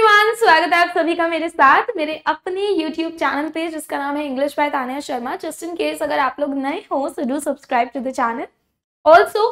Everyone स्वागत है आप सभी का मेरे साथ मेरे अपने यूट्यूब चैनल पे जिसका नाम है English by Tania Sharma just in case अगर आप लोग नए हो so do subscribe to the channel also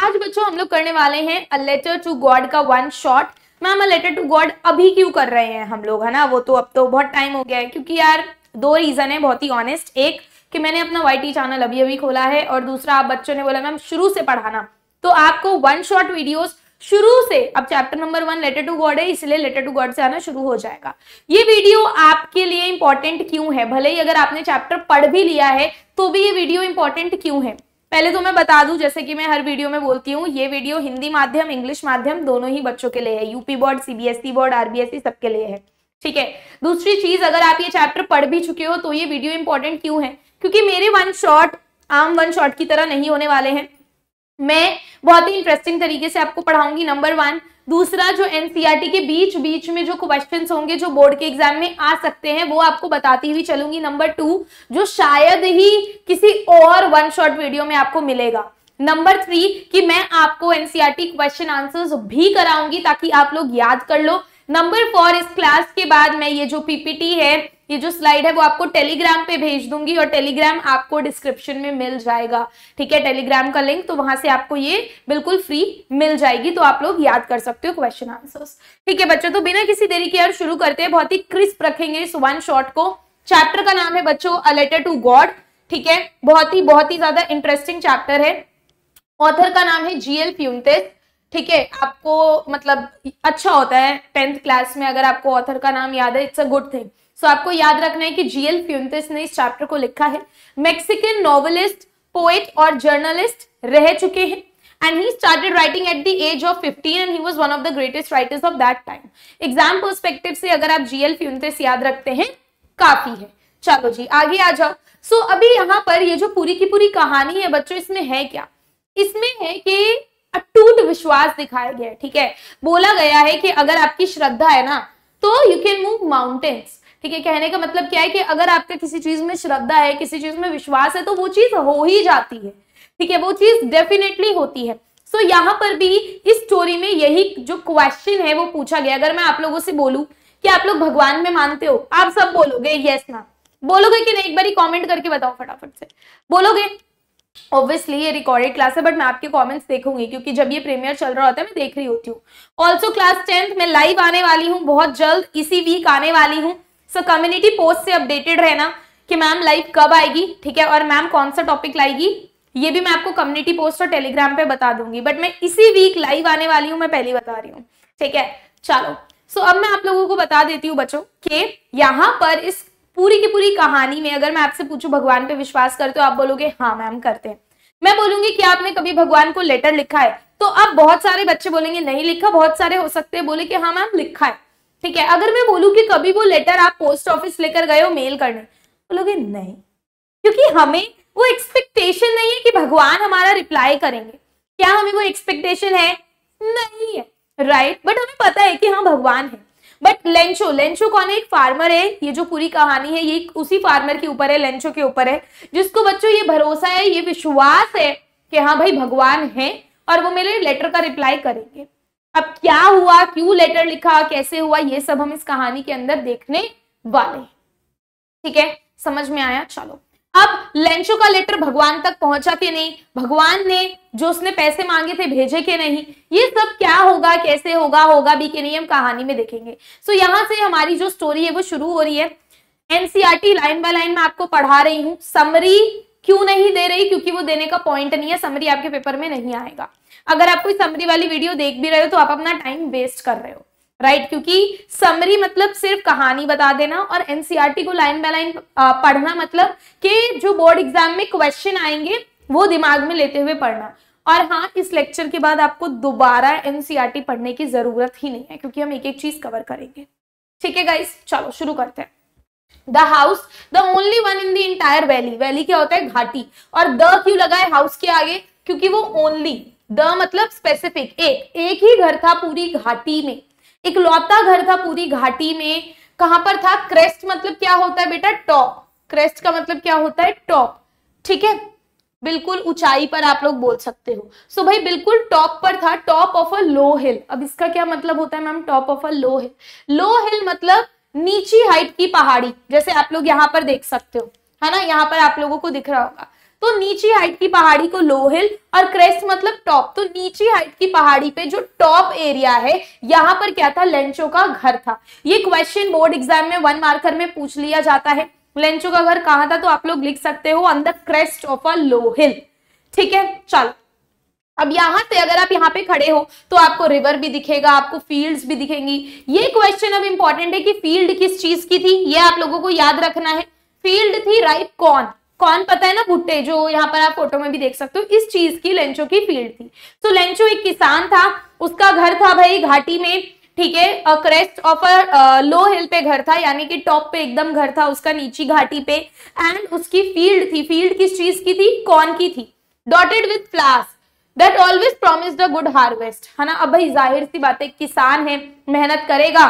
आज बच्चों हम लोग करने वाले हैं अ लेटर टू गॉड का one shot ma'am a letter to God अभी क्यों कर रहे हैं हम लोग है ना वो तो अब तो बहुत टाइम हो गया है क्योंकि यार दो रीजन है बहुत ही ऑनेस्ट एक कि मैंने अपना वाई चैनल अभी अभी खोला है और दूसरा आप बच्चों ने बोला मैम शुरू से पढ़ाना तो आपको वन शॉट वीडियोज़ शुरू से अब chapter number one letter to God है इसलिए लेटर टू गॉड से आना शुरू हो जाएगा ये वीडियो आपके लिए इंपॉर्टेंट क्यों है भले ही अगर आपने चैप्टर पढ़ भी लिया है तो भी ये वीडियो इंपॉर्टेंट क्यों है पहले तो मैं बता दूं जैसे कि मैं हर वीडियो में बोलती हूँ ये वीडियो हिंदी माध्यम इंग्लिश माध्यम दोनों ही बच्चों के लिए है UP board CBSE board RBSE सबके लिए है ठीक है दूसरी चीज अगर आप ये चैप्टर पढ़ भी चुके हो तो ये वीडियो इंपॉर्टेंट क्यों है क्योंकि मेरे वन शॉट आम वन शॉट की तरह नहीं होने वाले हैं मैं बहुत ही इंटरेस्टिंग तरीके से आपको पढ़ाऊंगी नंबर वन दूसरा जो एनसीईआरटी e के बीच बीच में जो क्वेश्चंस होंगे जो बोर्ड के एग्जाम में आ सकते हैं वो आपको बताती हुई चलूंगी नंबर टू जो शायद ही किसी और वन शॉट वीडियो में आपको मिलेगा नंबर थ्री कि मैं आपको एनसीईआरटी क्वेश्चन आंसर्स भी कराऊंगी ताकि आप लोग याद कर लो नंबर फोर इस क्लास के बाद मैं ये जो पीपीटी है ये जो स्लाइड है वो आपको टेलीग्राम पे भेज दूंगी और टेलीग्राम आपको डिस्क्रिप्शन में मिल जाएगा ठीक है टेलीग्राम का लिंक तो वहां से आपको ये बिल्कुल फ्री मिल जाएगी तो आप लोग याद कर सकते हो क्वेश्चन आंसर्स ठीक है बच्चों तो बिना किसी देरी के यार शुरू करते हैं बहुत ही क्रिस्प रखेंगे इस वन शॉट को चैप्टर का नाम है बच्चों अलेटर लेटर टू गॉड ठीक है बहुत ही बहुत ही ज्यादा इंटरेस्टिंग चैप्टर है ऑथर का नाम है जीएल फ्यूनतेस ठीक है आपको मतलब अच्छा होता है टेंथ क्लास में अगर आपको ऑथर का नाम याद है it's a good thing so so, आपको याद रखना है कि जीएल फ्यूंतिस ने इस चैप्टर को लिखा है मेक्सिकन नॉवलिस्ट पोएट और जर्नलिस्ट रह चुके हैं and he started writing at the age of 15 and he was one of the greatest writers of that time exam perspective से अगर आप जीएल फ्यूंतिस याद रखते हैं काफी है चलो जी आगे आ जाओ सो so, अभी यहाँ पर ये जो पूरी की पूरी कहानी है बच्चों इसमें है क्या इसमें है कि अटूट विश्वास दिखाया गया है ठीक है बोला गया है कि अगर आपकी श्रद्धा है ना तो यू कैन मूव माउंटेन्स ठीक है कहने का मतलब क्या है कि अगर आपका किसी चीज में श्रद्धा है किसी चीज में विश्वास है तो वो चीज हो ही जाती है ठीक है वो चीज डेफिनेटली होती है सो so, यहाँ पर भी इस स्टोरी में यही जो क्वेश्चन है वो पूछा गया अगर मैं आप लोगों से बोलू कि आप लोग भगवान में मानते हो आप सब बोलोगे यस ना बोलोगे कि नहीं एक बार कॉमेंट करके बताओ फटाफट से बोलोगे ऑब्वियसली ये रिकॉर्डेड क्लास है बट मैं आपके कमेंट्स देखूंगी क्योंकि जब ये प्रीमियर चल रहा होता है मैं देख रही होती हूँ ऑल्सो क्लास टेंथ मैं लाइव आने वाली हूँ बहुत जल्द इसी वीक आने वाली हूँ सो कम्युनिटी पोस्ट से अपडेटेड रहना कि मैम लाइव कब आएगी ठीक है और मैम कौन सा टॉपिक लाएगी ये भी मैं आपको कम्युनिटी पोस्ट और टेलीग्राम पे बता दूंगी बट मैं इसी वीक लाइव आने वाली हूँ मैं पहली बता रही हूँ ठीक है चलो सो अब मैं आप लोगों को बता देती हूँ बच्चों के यहाँ पर इस पूरी की पूरी कहानी में अगर मैं आपसे पूछू भगवान पे विश्वास करते हो आप बोलोगे हाँ मैम करते हैं मैं बोलूंगी कि आपने कभी भगवान को लेटर लिखा है तो अब बहुत सारे बच्चे बोलेंगे नहीं लिखा बहुत सारे हो सकते हैं बोले कि हाँ मैम लिखा है ठीक है अगर मैं बोलूँ कि कभी वो लेटर आप पोस्ट ऑफिस लेकर गए हो मेल करने बोलोगे तो नहीं क्योंकि हमें वो एक्सपेक्टेशन नहीं है कि भगवान हमारा रिप्लाई करेंगे क्या हमें वो एक्सपेक्टेशन है नहीं है राइट बट हमें पता है कि हाँ भगवान है बट लेंचो लेंचो कौन है एक फार्मर है ये जो पूरी कहानी है ये उसी फार्मर के ऊपर है लेंचो के ऊपर है जिसको बच्चों ये भरोसा है ये विश्वास है कि हाँ भाई भगवान है और वो मेरे लेटर का रिप्लाई करेंगे अब क्या हुआ क्यों लेटर लिखा कैसे हुआ ये सब हम इस कहानी के अंदर देखने वाले ठीक है समझ में आया चलो अब लेंचो का लेटर भगवान तक पहुंचा के नहीं भगवान ने जो उसने पैसे मांगे थे भेजे के नहीं ये सब क्या होगा कैसे होगा होगा भी के नहीं हम कहानी में देखेंगे सो so, यहाँ से हमारी जो स्टोरी है वो शुरू हो रही है एनसीआरटी लाइन बाय लाइन में आपको पढ़ा रही हूँ समरी क्यों नहीं दे रही क्योंकि वो देने का पॉइंट नहीं है समरी आपके पेपर में नहीं आएगा अगर आप कोई समरी वाली वीडियो देख भी रहे हो तो आप अपना टाइम वेस्ट कर रहे हो राइट right? क्योंकि समरी मतलब सिर्फ कहानी बता देना और एनसीईआरटी e को लाइन बाय लाइन पढ़ना मतलब कि जो बोर्ड एग्जाम में क्वेश्चन आएंगे वो दिमाग में लेते हुए पढ़ना और हाँ इस लेक्चर के बाद आपको दोबारा एनसीआरटी e पढ़ने की जरूरत ही नहीं है क्योंकि हम एक एक चीज कवर करेंगे ठीक है गाइस चलो शुरू करते हैं the house the only one in the entire valley valley क्या होता है घाटी और द क्यों लगा है हाउस के आगे क्योंकि वो ओनली द मतलब स्पेसिफिक एक एक ही घर था पूरी घाटी में एक लौता घर था पूरी घाटी में कहां पर था क्रेस्ट मतलब क्या होता है बेटा टॉप क्रेस्ट का मतलब क्या होता है टॉप ठीक है बिल्कुल ऊंचाई पर आप लोग बोल सकते हो सो भाई बिल्कुल टॉप पर था टॉप ऑफ अ लो हिल अब इसका क्या मतलब होता है ma'am top of a low hill low hill मतलब नीची हाइट की पहाड़ी जैसे आप लोग यहाँ पर देख सकते हो है ना यहाँ पर आप लोगों को दिख रहा होगा तो नीची हाइट की पहाड़ी को लो हिल और क्रेस्ट मतलब टॉप तो नीची हाइट की पहाड़ी पे जो टॉप एरिया है यहां पर क्या था लेंचो का घर था ये क्वेश्चन बोर्ड एग्जाम में वन मार्कर में पूछ लिया जाता है लेंचो का घर कहाँ था तो आप लोग लिख सकते हो on the crest of a low hill ठीक है चलो अब यहां से अगर आप यहाँ पे खड़े हो तो आपको रिवर भी दिखेगा आपको फील्ड्स भी दिखेंगी ये क्वेश्चन अब इंपॉर्टेंट है कि फील्ड किस चीज की थी ये आप लोगों को याद रखना है फील्ड थी राइट कॉर्न कौन पता है ना भुट्टे जो यहाँ पर आप फोटो में भी देख सकते हो इस चीज की लेंचो की फील्ड थी सो लेंचो एक किसान था उसका घर था भाई घाटी में ठीक है क्रेस्ट ऑफ अ लो हिल पे घर था यानी कि टॉप पे एकदम घर था उसका नीची घाटी पे एंड उसकी फील्ड थी फील्ड किस चीज की थी कौन की थी dotted with flowers that always promised a good harvest है ना अब भाई जाहिर सी बात है किसान है मेहनत करेगा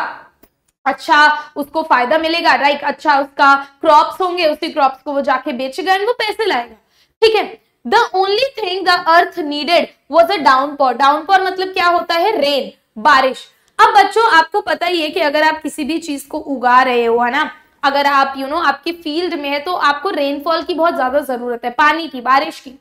अच्छा उसको फायदा मिलेगा राइट अच्छा उसका क्रॉप्स होंगे उसी क्रॉप्स को वो जाके बेचेगा एंड वो पैसे लाएगा ठीक है the only thing the earth needed was a downpour downpour मतलब क्या होता है रेन बारिश अब बच्चों आपको पता ही है कि अगर आप किसी भी चीज को उगा रहे हो है ना अगर आप यू you नो know, आपके फील्ड में है तो आपको रेनफॉल की बहुत ज्यादा जरूरत है पानी की बारिश की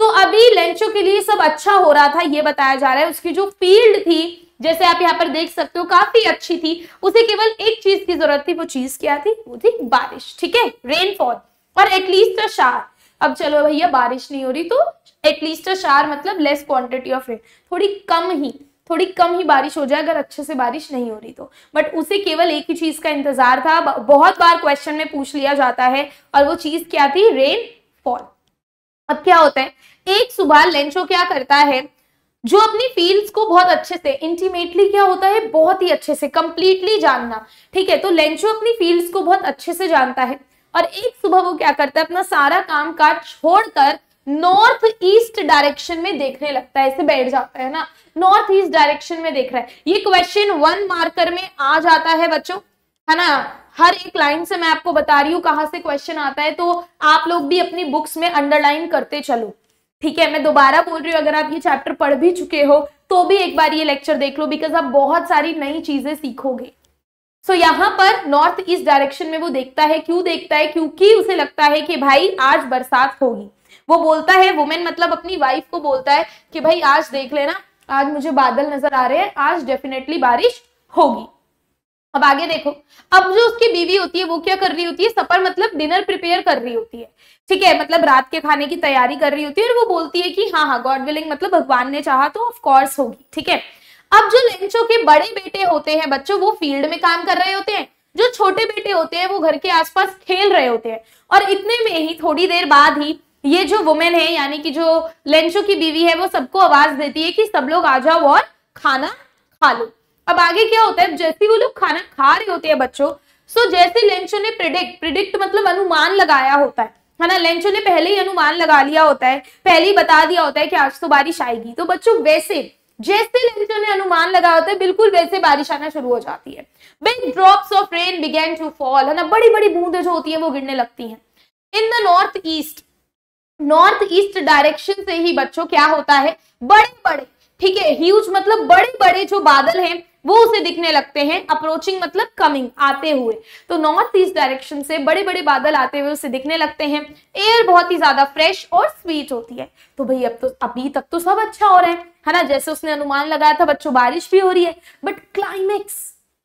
तो अभी लेंचो के लिए सब अच्छा हो रहा था ये बताया जा रहा है उसकी जो फील्ड थी जैसे आप यहाँ पर देख सकते हो काफी अच्छी थी उसे केवल एक चीज की जरूरत थी वो चीज क्या थी वो थी बारिश ठीक है रेनफॉल और एटलीस्ट अशार शार अब चलो भैया बारिश नहीं हो रही तो एटलीस्ट अशार शार मतलब लेस क्वांटिटी ऑफ रेन थोड़ी कम ही थोड़ी कम ही बारिश हो जाए अगर अच्छे से बारिश नहीं हो रही तो बट उसे केवल एक ही चीज का इंतजार था बहुत बार क्वेश्चन में पूछ लिया जाता है और वो चीज क्या थी रेनफॉल अब क्या होता है एक सुबह लेंचो क्या करता है जो अपनी फील्ड्स को बहुत अच्छे से इंटीमेटली क्या होता है बहुत ही अच्छे से कंप्लीटली जानना ठीक है तो लेंचो अपनी फील्ड्स को बहुत अच्छे से जानता है और एक सुबह वो क्या करता है अपना सारा काम काज छोड़कर नॉर्थ ईस्ट डायरेक्शन में देखने लगता है ऐसे बैठ जाता है ना नॉर्थ ईस्ट डायरेक्शन में देख रहा है ये क्वेश्चन वन मार्कर में आ जाता है बच्चों है ना हर एक लाइन से मैं आपको बता रही हूँ कहाँ से क्वेश्चन आता है तो आप लोग भी अपनी बुक्स में अंडरलाइन करते चलो ठीक है मैं दोबारा बोल रही हूँ अगर आप ये चैप्टर पढ़ भी चुके हो तो भी एक बार ये लेक्चर देख लो बिकॉज आप बहुत सारी नई चीजें सीखोगे सो so, यहाँ पर नॉर्थ ईस्ट डायरेक्शन में वो देखता है क्यों देखता है क्योंकि उसे लगता है कि भाई आज बरसात होगी वो बोलता है वुमेन मतलब अपनी वाइफ को बोलता है कि भाई आज देख लेना आज मुझे बादल नजर आ रहे हैं आज डेफिनेटली बारिश होगी अब आगे देखो अब जो उसकी बीवी होती है वो क्या कर रही होती है सपर मतलब डिनर प्रिपेयर कर रही होती है ठीक है मतलब रात के खाने की तैयारी कर रही होती है और वो बोलती है कि हाँ हाँ गॉड विलिंग मतलब भगवान ने चाहा तो ऑफ कोर्स होगी ठीक है अब जो लेंचो के बड़े बेटे होते हैं बच्चों वो फील्ड में काम कर रहे होते हैं जो छोटे बेटे होते हैं वो घर के आसपास खेल रहे होते हैं और इतने में ही थोड़ी देर बाद ही ये जो वुमेन है यानी कि जो लेंचो की बीवी है वो सबको आवाज देती है कि सब लोग आ जाओ और खाना खा लो अब आगे क्या होता है जैसे वो लोग खाना खा रहे होते हैं बच्चों सो जैसे लेंचो ने प्रिडिक्ट प्रिडिक्ट मतलब अनुमान लगाया होता है है ना लेंचो ने पहले ही अनुमान लगा लिया होता है पहले ही बता दिया होता है कि आज तो बारिश आएगी तो बच्चों वैसे जैसे लेंचो ने अनुमान लगाया होता है बिल्कुल वैसे बारिश आना शुरू हो जाती है big drops of rain began to fall है ना बड़ी बड़ी बूंदे जो होती है वो गिरने लगती है in the north east north east direction से ही बच्चों क्या होता है बड़े बड़े ठीक है ह्यूज मतलब बड़े बड़े जो बादल हैं वो उसे दिखने लगते हैं अप्रोचिंग मतलब कमिंग आते हुए तो नॉर्थ ईस्ट डायरेक्शन से बड़े बड़े बादल आते हुए उसे दिखने लगते हैं एयर बहुत ही ज्यादा फ्रेश और स्वीट होती है तो भाई अब तो अभी तक तो सब अच्छा हो रहा है है ना जैसे उसने अनुमान लगाया था बच्चों बारिश भी हो रही है बट क्लाइमेक्स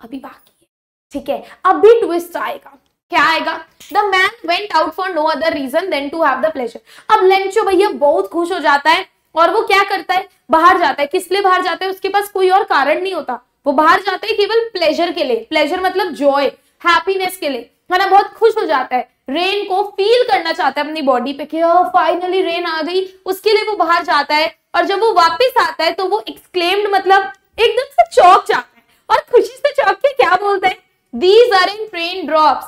अभी बाकी है ठीक है अभी ट्विस्ट आएगा क्या आएगा the man went out for no other reason than to have the pleasure अब लेंचो भैया बहुत खुश हो जाता है और वो क्या करता है बाहर जाता है किस लिए बाहर जाता है उसके पास कोई और कारण नहीं होता वो बाहर जाता है केवल प्लेजर के लिए प्लेजर मतलब जॉय हैप्पीनेस के लिए है ना बहुत खुश हो जाता है रेन को फील करना चाहता है अपनी बॉडी पे कि फाइनली हाँ, रेन आ गई उसके लिए वो बाहर जाता है और जब वो वापस आता है तो वो एक्सक्लेम्ड मतलब एकदम से चौक जाता है और खुशी से चौक के क्या बोलते हैं these are in rain drops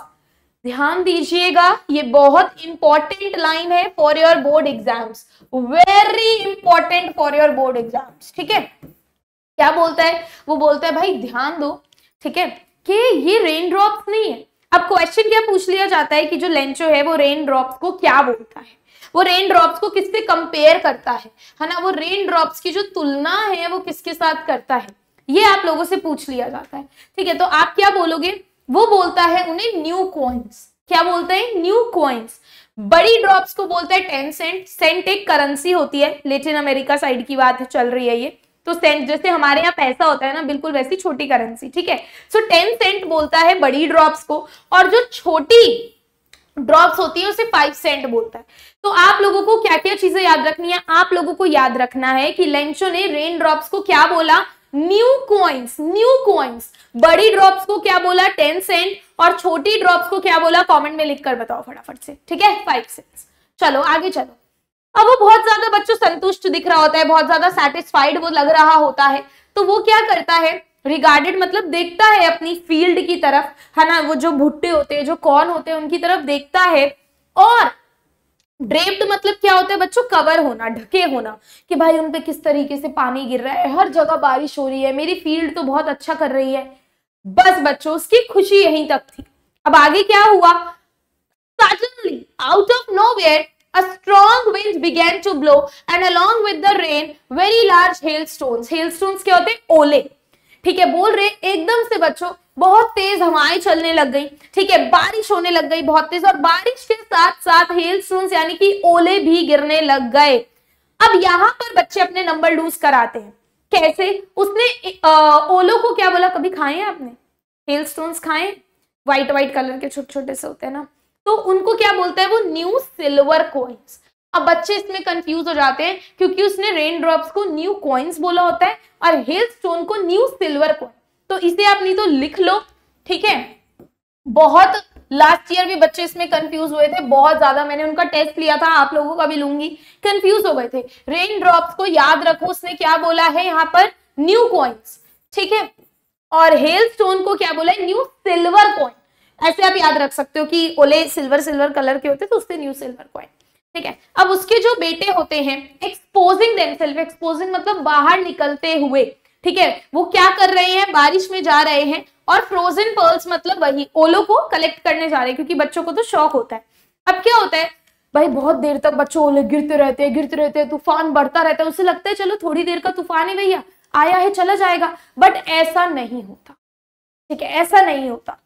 ध्यान दीजिएगा ये बहुत इंपॉर्टेंट लाइन है for your board exams very important for your board exams ठीक है क्या बोलता है वो बोलता है भाई ध्यान दो ठीक है कि ये रेन ड्रॉप नहीं है अब क्वेश्चन क्या पूछ लिया जाता है कि जो लेंचो है वो रेन ड्रॉप्स को क्या बोलता है वो रेन ड्रॉप्स को किससे कंपेयर करता है है ना वो रेन ड्रॉप्स की जो तुलना है वो किसके साथ करता है ये आप लोगों से पूछ लिया जाता है ठीक है तो आप क्या बोलोगे वो बोलता है उन्हें न्यू कॉइन्स क्या बोलता है न्यू कॉइन्स बड़ी ड्रॉप्स को बोलते हैं टेन सेंट सेंट एक करेंसी होती है लेटिन अमेरिका साइड की बात चल रही है ये तो सेंट जैसे हमारे यहाँ पैसा होता है ना बिल्कुल वैसी छोटी करेंसी ठीक है सो टेन सेंट बोलता है बड़ी ड्रॉप्स को और जो छोटी ड्रॉप्स होती है उसे फाइव सेंट बोलता है तो आप लोगों को क्या क्या चीजें याद रखनी है आप लोगों को याद रखना है कि लेंचो ने रेन ड्रॉप्स को क्या बोला न्यू क्वाइंस न्यू क्वाइंस बड़ी ड्रॉप्स को क्या बोला टेन सेंट और छोटी ड्रॉप्स को क्या बोला कमेंट में लिखकर बताओ फटाफट से ठीक है फाइव सिक्स चलो आगे चलो अब वो बहुत ज्यादा बच्चों संतुष्ट दिख रहा होता है बहुत ज्यादा सेटिस्फाइड वो लग रहा होता है तो वो क्या करता है रिगार्डेड मतलब देखता है अपनी फील्ड की तरफ है ना वो जो भुट्टे होते हैं जो कॉर्न होते हैं उनकी तरफ देखता है और ड्रेप्ड मतलब क्या होता है बच्चों कवर होना ढके होना कि भाई उनपे किस तरीके से पानी गिर रहा है हर जगह बारिश हो रही है मेरी फील्ड तो बहुत अच्छा कर रही है बस बच्चों उसकी खुशी यहीं तक थी अब आगे क्या हुआ suddenly out of nowhere a strong wind began to blow and along with the rain very large hailstones hailstones क्या होते हैं ओले ठीक है बोल रहे एकदम से बच्चों बहुत तेज हवाएं चलने लग गई ठीक है बारिश होने लग गई बहुत तेज और बारिश के साथ साथ हेलस्टोन्स यानी कि ओले भी गिरने लग गए अब यहां पर बच्चे अपने नंबर लूज कराते हैं कैसे उसने आ, ओलो को क्या बोला कभी खाए आपने हेल स्टोन खाए व्हाइट व्हाइट कलर के छोटे छोटे से होते हैं ना तो उनको क्या बोलते हैं वो न्यू सिल्वर कॉइन्स अब बच्चे इसमें कंफ्यूज हो जाते हैं क्योंकि उसने रेन ड्रॉप्स को न्यू कॉइन्स बोला होता है और हेल स्टोन को न्यू सिल्वर कॉइन तो इसे आप नहीं तो लिख लो ठीक है बहुत लास्ट ईयर भी बच्चे इसमें कंफ्यूज हुए थे बहुत ज्यादा मैंने उनका टेस्ट लिया था आप लोगों का भी लूंगी कंफ्यूज हो गए थे रेन ड्रॉप को याद रखो उसने क्या बोला है यहाँ पर न्यू कॉइन्स ठीक है और हेल स्टोन को क्या बोला है न्यू सिल्वर कॉइन ऐसे आप याद रख सकते हो कि ओले सिल्वर सिल्वर कलर के होते तो उससे न्यू सिल्वर कॉइन ठीक है अब उसके जो बेटे होते हैं एक्सपोजिंग एक्सपोजिंग मतलब बाहर निकलते हुए ठीक है वो क्या कर रहे हैं बारिश में जा रहे हैं और फ्रोजन पर्ल्स मतलब वही ओलो को कलेक्ट करने जा रहे हैं क्योंकि बच्चों को तो शौक होता है अब क्या होता है भाई बहुत देर तक बच्चों ओले गिरते रहते हैं गिरते रहते हैं तूफान बढ़ता रहता है उसे लगता है चलो थोड़ी देर का तूफान है भैया आया है चला जाएगा बट ऐसा नहीं होता ठीक है ऐसा नहीं होता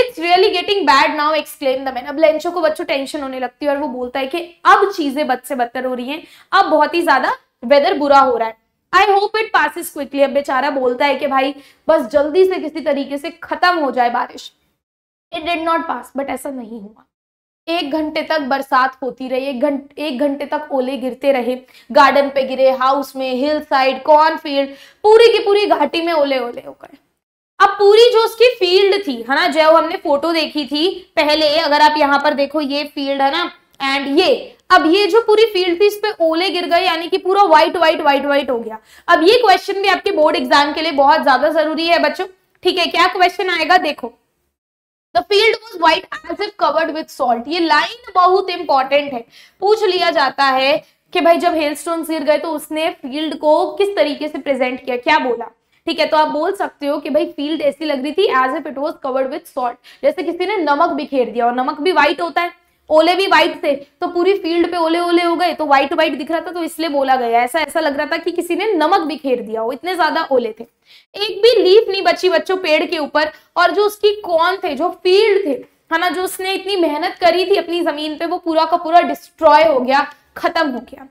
it's really getting bad now explain the man अब लेंचो को बच्चों टेंशन होने लगती है और वो बोलता है कि अब चीजें बद से बदतर हो रही हैं अब बहुत ही ज्यादा वेदर बुरा हो रहा है I hope it passes quickly अब बेचारा बोलता है कि भाई बस जल्दी से किसी तरीके से खत्म हो जाए बारिश it did not pass but ऐसा नहीं हुआ एक घंटे तक बरसात होती रही एक घंटे एक घंटे तक ओले गिरते रहे गार्डन पे गिरे हाउस में हिल साइड कॉर्नफील्ड पूरी की पूरी घाटी में ओले ओले हो गए अब पूरी जो उसकी फील्ड थी है ना जो हमने फोटो देखी थी पहले अगर आप यहाँ पर देखो ये फील्ड है ना एंड ये अब ये जो पूरी फील्ड थी इस पे ओले गिर गए यानी कि पूरा व्हाइट व्हाइट व्हाइट व्हाइट हो गया अब ये क्वेश्चन भी आपके बोर्ड एग्जाम के लिए बहुत ज्यादा जरूरी है बच्चों ठीक है क्या क्वेश्चन आएगा देखो the field was white as if covered with salt ये लाइन बहुत इंपॉर्टेंट है पूछ लिया जाता है कि भाई जब हेल स्टोन गिर गए तो उसने फील्ड को किस तरीके से प्रेजेंट किया क्या बोला ठीक है तो आप बोल सकते हो कि भाई फील्ड ऐसी लग रही थी as if it was covered with salt जैसे किसी ने नमक बिखेर दिया और नमक भी व्हाइट होता है ओले भी व्हाइट थे तो पूरी फील्ड पे ओले ओले हो गए तो व्हाइट व्हाइट दिख रहा था तो इसलिए बोला गया ऐसा ऐसा लग रहा था कि किसी ने नमक बिखेर दिया हो इतने ज्यादा ओले थे एक भी लीफ नहीं बची बच्चों पेड़ के ऊपर और जो उसकी कौन थे जो फील्ड थे है ना जो उसने इतनी मेहनत करी थी अपनी जमीन पे वो पूरा का पूरा डिस्ट्रॉय हो गया खत्म हो गया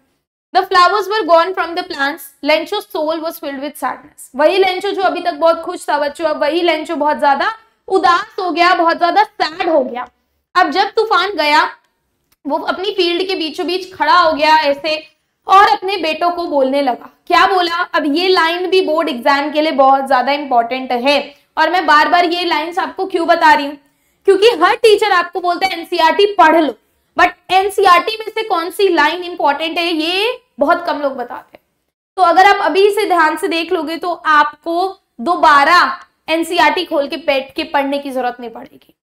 the flowers were gone from the plants Lencho soul was filled with sadness वही लेंचो जो अभी तक बहुत खुश था बच्चों अब वही लेंचो बहुत ज्यादा उदास हो गया बहुत ज्यादा सैड हो गया अब जब तूफान गया वो अपनी फील्ड के बीचों बीच खड़ा हो गया ऐसे और अपने बेटों को बोलने लगा क्या बोला अब ये लाइन भी बोर्ड एग्जाम के लिए बहुत ज्यादा इंपॉर्टेंट है और मैं बार बार ये लाइन आपको क्यों बता रही हूँ क्योंकि हर टीचर आपको बोलते हैं एनसीआरटी e पढ़ लो बट एनसीआरटी e में से कौन सी लाइन इंपॉर्टेंट है ये बहुत कम लोग बताते हैं तो अगर आप अभी इसे ध्यान से देख लोगे तो आपको दोबारा एनसीआरटी e खोल के बैठ के पढ़ने की जरूरत नहीं पड़ेगी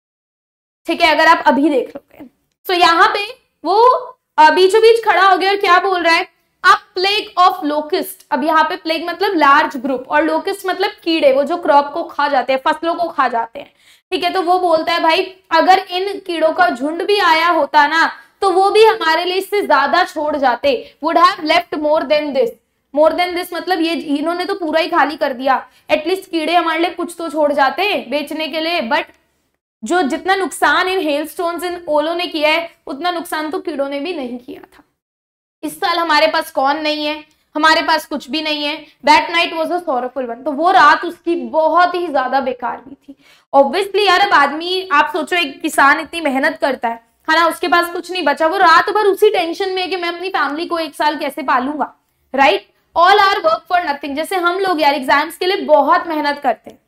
ठीक है अगर आप अभी देख लोगे सो so, यहाँ पे वो बीचों बीच खड़ा हो गया और क्या बोल रहा है आप प्लेग ऑफ लोकिस्ट अब यहाँ पे प्लेग मतलब लार्ज ग्रुप और लोकिस्ट मतलब कीड़े वो जो क्रॉप को खा जाते हैं फसलों को खा जाते हैं ठीक है तो वो बोलता है भाई अगर इन कीड़ों का झुंड भी आया होता ना तो वो भी हमारे लिए इससे ज्यादा छोड़ जाते would have left more than this more than this मतलब ये इन्होंने तो पूरा ही खाली कर दिया एटलीस्ट कीड़े हमारे लिए कुछ तो छोड़ जाते बेचने के लिए बट जो जितना नुकसान इन हेल स्टोन इन ओलों ने किया है उतना नुकसान तो कीड़ों ने भी नहीं किया था इस साल हमारे पास कौन नहीं है हमारे पास कुछ भी नहीं है that night was a sorrowful one तो वो रात उसकी बहुत ही ज्यादा बेकार भी थी ऑब्वियसली यार अब आदमी आप सोचो एक किसान इतनी मेहनत करता है है ना उसके पास कुछ नहीं बचा वो रात भर उसी टेंशन में है कि मैं अपनी फैमिली को एक साल कैसे पालूंगा right all our work for nothing जैसे हम लोग यार एग्जाम्स के लिए बहुत मेहनत करते हैं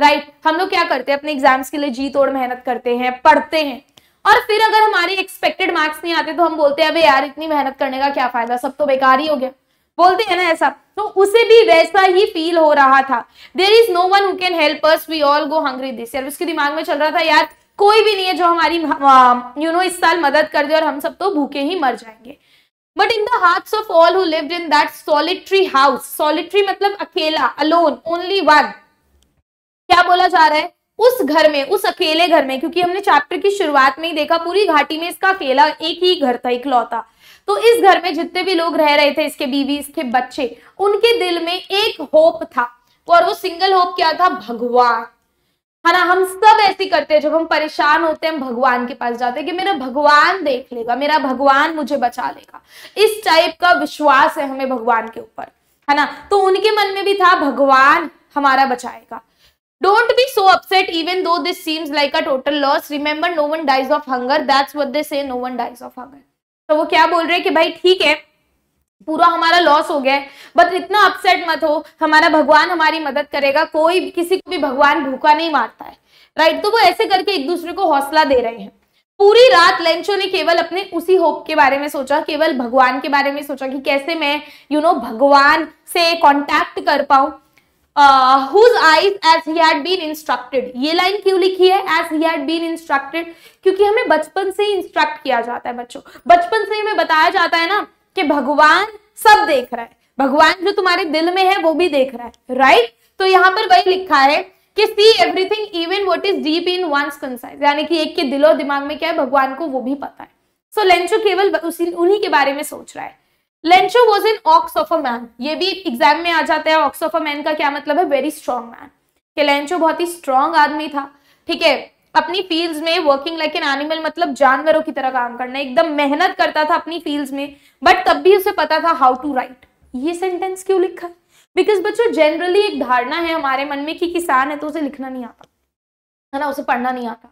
राइट right? हम लोग क्या करते हैं अपने एग्जाम्स के लिए जी तोड़ मेहनत करते हैं पढ़ते हैं और फिर अगर हमारे एक्सपेक्टेड मार्क्स नहीं आते तो हम बोलते हैं अबे यार इतनी मेहनत करने का क्या फायदा सब तो बेकार ही हो गया बोलते हैं ना ऐसा तो उसे भी वैसा ही फील हो रहा था there is no one can help us we all go hungry this यार उसके दिमाग में चल रहा था यार कोई भी नहीं है जो हमारी you um, know you know, इस साल मदद कर दे और हम सब तो भूखे ही मर जाएंगे but in the heart of all who lived in that solitary house solitary मतलब अकेला अलोन ओनली वन क्या बोला जा रहा है उस घर में उस अकेले घर में क्योंकि हमने चैप्टर की शुरुआत में ही देखा पूरी घाटी में इसका अकेला एक ही घर था इकलौता तो इस घर में जितने भी लोग रह रहे थे इसके बीवी इसके बच्चे उनके दिल में एक होप था और वो सिंगल होप क्या था भगवान है ना हम सब ऐसी करते हैं जब हम परेशान होते हैं हम भगवान के पास जाते हैं कि मेरा भगवान देख लेगा मेरा भगवान मुझे बचा लेगा इस टाइप का विश्वास है हमें भगवान के ऊपर है ना तो उनके मन में भी था भगवान हमारा बचाएगा Don't be so upset even though this seems like a total loss. Remember, no one dies of hunger. That's what they say, no one dies of hunger. so तो वो क्या बोल रहे हैं कि भाई ठीक है पूरा हमारा लॉस हो गया बट इतना अपसेट मत हो हमारा भगवान हमारी मदद करेगा कोई किसी को भी भगवान भूखा नहीं मारता है राइट तो वो ऐसे करके एक दूसरे को हौसला दे रहे हैं पूरी रात लेंचो ने केवल अपने उसी होप के बारे में सोचा केवल भगवान के बारे में सोचा कि कैसे मैं यू you नो know, भगवान से कांटेक्ट कर पाऊं whose eyes as he had been instructed ये लाइन क्यों लिखी है as he had been instructed क्योंकि हमें बचपन से ही इंस्ट्रक्ट किया जाता है बच्चों बचपन से ही हमें बताया जाता है ना कि भगवान सब देख रहा है भगवान जो तुम्हारे दिल में है वो भी देख रहा है राइट right? तो यहाँ पर वही लिखा है कि see everything even what is deep in one's conscience यानी कि एक के दिलो दिमाग में क्या है भगवान को वो भी पता है सो so, लेंचो केवल उसी उन्हीं के बारे में सोच रहा है Lencho was an ox of a man ये भी एग्जाम में आ जाता है ऑक्स ऑफ अ मैन का क्या मतलब है वेरी स्ट्रॉन्ग मैन कि लेंचो बहुत ही स्ट्रॉन्ग आदमी था ठीक है अपनी फील्ड्स में वर्किंग लाइक एन एनिमल मतलब जानवरों की तरह काम करना एकदम मेहनत करता था अपनी फील्ड्स में बट तब भी उसे पता था हाउ टू राइट ये सेंटेंस क्यों लिखा बिकॉज बच्चों जनरली एक धारणा है हमारे मन में कि किसान है तो उसे लिखना नहीं आता है ना उसे पढ़ना नहीं आता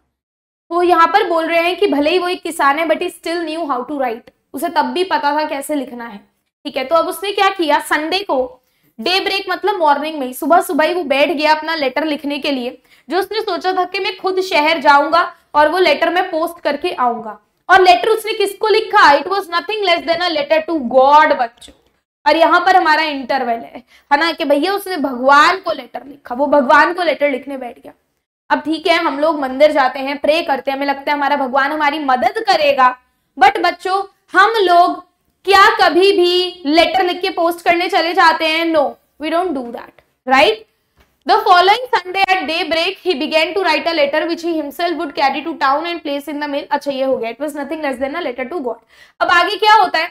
वो यहाँ पर बोल रहे हैं कि भले ही वो एक किसान है but he still knew how to write उसे तब भी पता था कैसे लिखना है ठीक है तो अब उसने क्या किया संडे को डे ब्रेक मतलब मॉर्निंग में सुबह सुबह ही वो बैठ गया अपना लेटर लिखने के लिए जो उसने सोचा था कि मैं खुद शहर जाऊंगा और वो लेटर मैं पोस्ट करके आऊंगा और लेटर उसने किसको लिखा it was nothing less than a letter to God बच्चों और यहाँ पर हमारा इंटरवल है है ना कि भैया उसने भगवान को लेटर लिखा वो भगवान को लेटर लिखने बैठ गया अब ठीक है हम लोग मंदिर जाते हैं प्रे करते हैं हमें लगता है हमारा भगवान हमारी मदद करेगा बट बच्चों हम लोग क्या कभी भी लेटर लिख के पोस्ट करने चले जाते हैं no we don't do that right the following Sunday at daybreak he began to write a letter which he himself would carry to town and place in the mail अच्छा ये हो गया it was nothing less than a letter to God अब आगे क्या होता है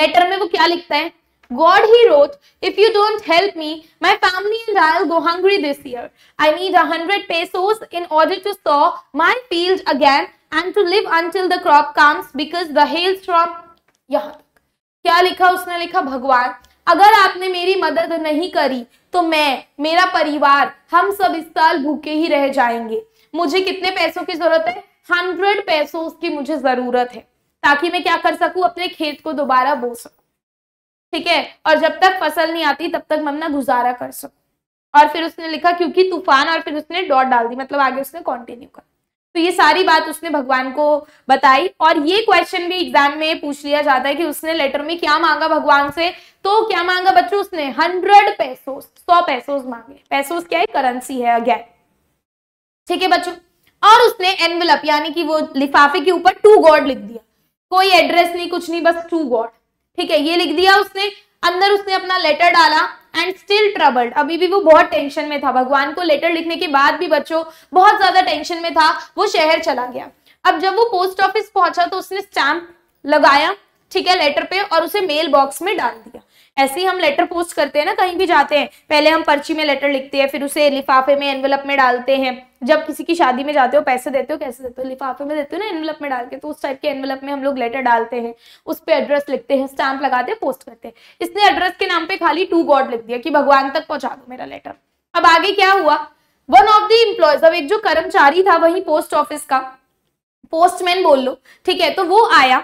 letter में वो क्या लिखता है God he wrote, if you don't help me, my family and I'll go hungry this year. I need a pesos in order to sow my fields again and to live until the crop comes because the hails from यहाँ क्या लिखा उसने लिखा भगवान अगर आपने मेरी मदद नहीं करी तो मैं मेरा परिवार हम सब इस साल भूखे ही रह जाएंगे मुझे कितने पैसों की जरूरत है हंड्रेड पैसों की मुझे जरूरत है ताकि मैं क्या कर सकूं अपने खेत को दोबारा बो सकूं ठीक है और जब तक फसल नहीं आती तब तक मैं ना गुजारा कर सकूं और फिर उसने लिखा क्योंकि तूफान और फिर उसने डॉट डाल दी मतलब आगे उसने कंटिन्यू कर तो ये सारी बात उसने भगवान को बताई और ये क्वेश्चन भी एग्जाम में पूछ लिया जाता है कि उसने लेटर में क्या मांगा भगवान से तो क्या मांगा बच्चों उसने हंड्रेड पैसोस सौ पैसोस मांगे पैसोस क्या है करेंसी है अगैन ठीक है बच्चों और उसने एनवलप यानी कि वो लिफाफे के ऊपर टू गॉड लिख दिया कोई एड्रेस नहीं कुछ नहीं बस टू गॉड ठीक है ये लिख दिया उसने अंदर उसने अपना लेटर डाला एंड स्टिल ट्रबल्ड अभी भी वो बहुत टेंशन में था भगवान को लेटर लिखने के बाद भी बच्चों बहुत ज्यादा टेंशन में था वो शहर चला गया अब जब वो पोस्ट ऑफिस पहुंचा तो उसने स्टैंप लगाया ठीक है लेटर पे और उसे मेल बॉक्स में डाल दिया ऐसे ही हम लेटर पोस्ट करते हैं ना कहीं भी जाते हैं पहले हम पर्ची में लेटर लिखते हैं फिर उसे लिफाफे में एनवलप में डालते हैं जब किसी की शादी में जाते हो पैसे देते हो कैसे देते हो लिफाफे में देते हो ना एनवलप में डाल के तो उस टाइप के एनवलप में हम लोग लेटर डालते हैं उस पर एड्रेस लिखते हैं स्टैम्प लगाते हैं पोस्ट करते हैं इसने एड्रेस के नाम पे खाली टू गॉड लिख दिया कि भगवान तक पहुंचा दो मेरा लेटर अब आगे क्या हुआ वन ऑफ दी इम्प्लॉयज अब एक जो कर्मचारी था वही पोस्ट ऑफिस का पोस्टमैन बोल लो ठीक है तो वो आया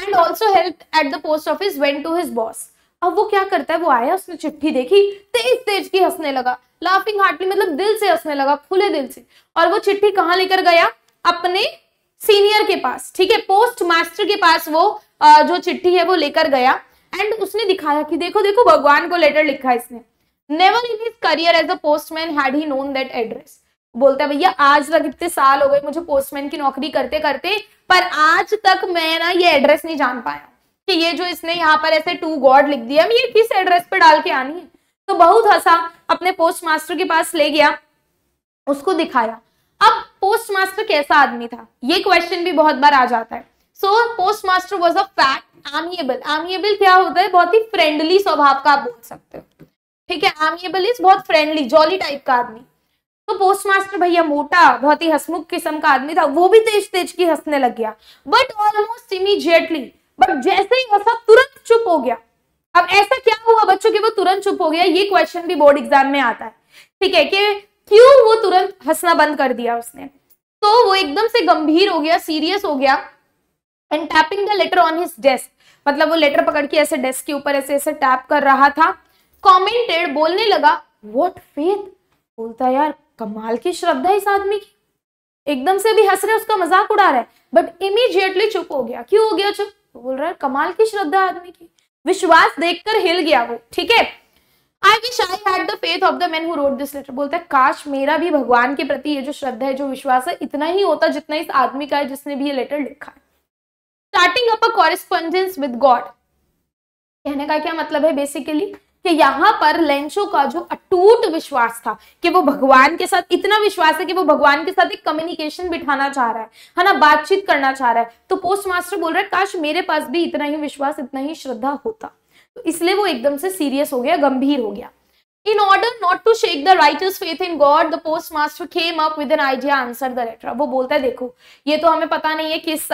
and also help at the post office went to his boss अब वो क्या करता है वो आया उसने चिट्ठी देखी तेज तेज की हंसने लगा लाफिंग हार्टली मतलब दिल से हंसने लगा खुले दिल से और वो चिट्ठी कहाँ लेकर गया अपने सीनियर के पास ठीक है पोस्ट मास्टर के पास वो जो चिट्ठी है वो लेकर गया एंड उसने दिखाया कि देखो देखो भगवान को लेटर लिखा है इसने never in his career as a postman had he known that address बोलता है भैया आज तक इतने साल हो गए मुझे पोस्टमैन की नौकरी करते करते पर आज तक मैं ना ये एड्रेस नहीं जान पाया कि ये जो इसने यहाँ पर ऐसे टू गॉड लिख दिया ये किस एड्रेस पे डाल के आनी है तो बहुत हंसा अपने पोस्ट मास्टर के पास ले गया उसको दिखाया अब पोस्ट मास्टर कैसा आदमी था ये क्वेश्चन भी बहुत बार आ जाता है so postmaster was a fat amiable amiable क्या होता है बहुत ही फ्रेंडली स्वभाव का आप बोल सकते हो ठीक है एमिएबल इज बहुत फ्रेंडली जॉली टाइप का आदमी तो पोस्ट मास्टर भैया मोटा बहुत ही हसमुख किस्म का आदमी था वो भी तेज तेज की हंसने लग गया बट ऑलमोस्ट इमीजिएटली बट जैसे ही हंसा तुरंत चुप हो गया अब ऐसा क्या हुआ बच्चों के वो तुरंत चुप हो गया ये क्वेश्चन भी बोर्ड एग्जाम में आता है ठीक है कि क्यों वो तुरंत हंसना बंद कर दिया उसने तो वो एकदम से गंभीर हो गया सीरियस हो गया and tapping the letter on his desk मतलब वो लेटर पकड़ के ऐसे डेस्क के ऊपर ऐसे ऐसे टैप कर रहा था कॉमेंटेड बोलने लगा वॉट फेथ बोलता यार कमाल की श्रद्धा इस आदमी की एकदम से भी हंस रहे उसका मजाक उड़ा रहा है बट इमीजिएटली चुप हो गया क्यों हो गया चुप वो बोल रहा है कमाल की श्रद्धा आदमी की विश्वास देखकर हिल गया वो ठीक है I wish I had the faith of the man who wrote this letter बोलता है काश मेरा भी भगवान के प्रति ये जो श्रद्धा है जो विश्वास है इतना ही होता जितना इस आदमी का है जिसने भी ये लेटर लिखा है starting up a correspondence with God कहने का क्या मतलब है बेसिकली कि यहाँ पर लेंचो का जो अटूट विश्वास था कि वो भगवान के साथ इतना विश्वास है कि वो भगवान के साथ एक कम्युनिकेशन बिठाना चाह रहा है है ना बातचीत करना चाह रहा है तो पोस्ट मास्टर बोल रहा है काश मेरे पास भी इतना ही विश्वास इतना ही श्रद्धा होता तो इसलिए वो एकदम से सीरियस हो गया गंभीर हो गया In order not to shake the writer's faith in God, the postmaster came up with an idea answer the letter. वो बोलता है देखो ये तो हमें पता नहीं है किस